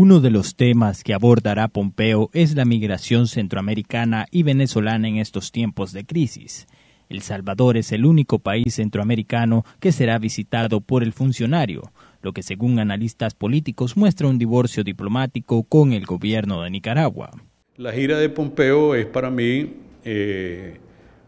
Uno de los temas que abordará Pompeo es la migración centroamericana y venezolana en estos tiempos de crisis. El Salvador es el único país centroamericano que será visitado por el funcionario, lo que según analistas políticos muestra un divorcio diplomático con el gobierno de Nicaragua. La gira de Pompeo es para mí eh,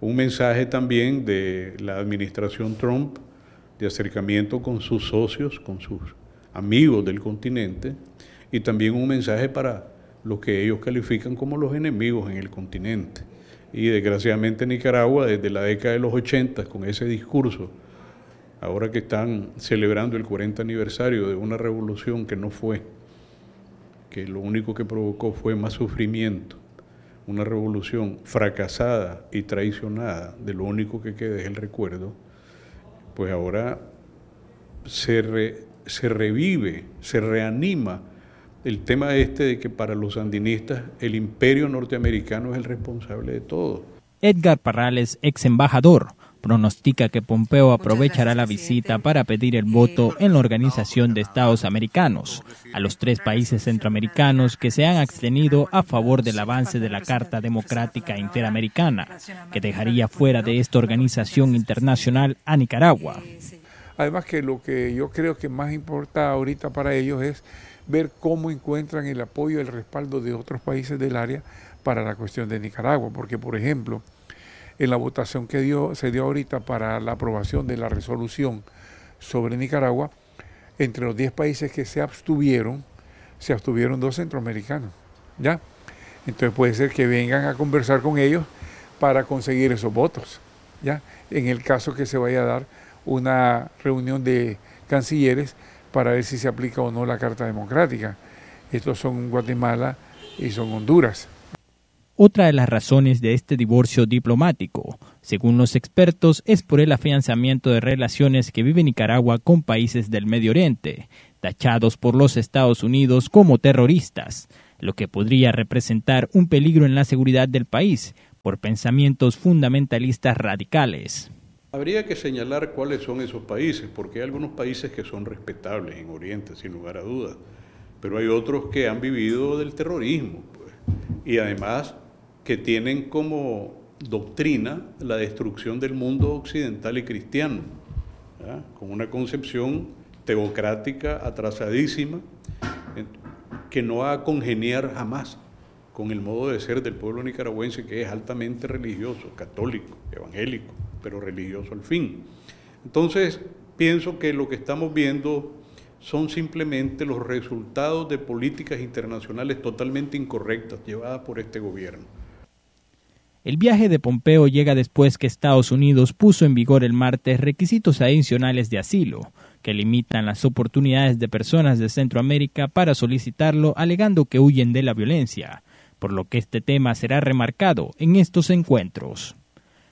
un mensaje también de la administración Trump de acercamiento con sus socios, con sus amigos del continente, y también un mensaje para los que ellos califican como los enemigos en el continente. Y desgraciadamente Nicaragua, desde la década de los 80, con ese discurso, ahora que están celebrando el 40 aniversario de una revolución que no fue, que lo único que provocó fue más sufrimiento, una revolución fracasada y traicionada, de lo único que queda es el recuerdo, pues ahora se, se revive, se reanima el tema este de que para los andinistas el imperio norteamericano es el responsable de todo. Edgar Parrales, ex embajador, pronostica que Pompeo aprovechará la visita para pedir el voto eh, en la Organización de Estados Americanos a los tres países centroamericanos que se han abstenido a favor del avance de la Carta Democrática Interamericana, que dejaría fuera de esta organización internacional a Nicaragua. Además que lo que yo creo que más importa ahorita para ellos es ver cómo encuentran el apoyo, el respaldo de otros países del área para la cuestión de Nicaragua, porque por ejemplo, en la votación que dio, se dio ahorita para la aprobación de la resolución sobre Nicaragua, entre los 10 países que se abstuvieron, se abstuvieron dos centroamericanos, ¿ya? Entonces puede ser que vengan a conversar con ellos para conseguir esos votos, ¿ya? En el caso que se vaya a dar una reunión de cancilleres para ver si se aplica o no la Carta Democrática. Estos son Guatemala y son Honduras. Otra de las razones de este divorcio diplomático, según los expertos, es por el afianzamiento de relaciones que vive Nicaragua con países del Medio Oriente, tachados por los Estados Unidos como terroristas, lo que podría representar un peligro en la seguridad del país por pensamientos fundamentalistas radicales. Habría que señalar cuáles son esos países, porque hay algunos países que son respetables en Oriente, sin lugar a dudas, pero hay otros que han vivido del terrorismo pues, y además que tienen como doctrina la destrucción del mundo occidental y cristiano, con una concepción teocrática atrasadísima que no va a congeniar jamás con el modo de ser del pueblo nicaragüense que es altamente religioso, católico, evangélico pero religioso al fin. Entonces, pienso que lo que estamos viendo son simplemente los resultados de políticas internacionales totalmente incorrectas llevadas por este gobierno. El viaje de Pompeo llega después que Estados Unidos puso en vigor el martes requisitos adicionales de asilo, que limitan las oportunidades de personas de Centroamérica para solicitarlo alegando que huyen de la violencia, por lo que este tema será remarcado en estos encuentros.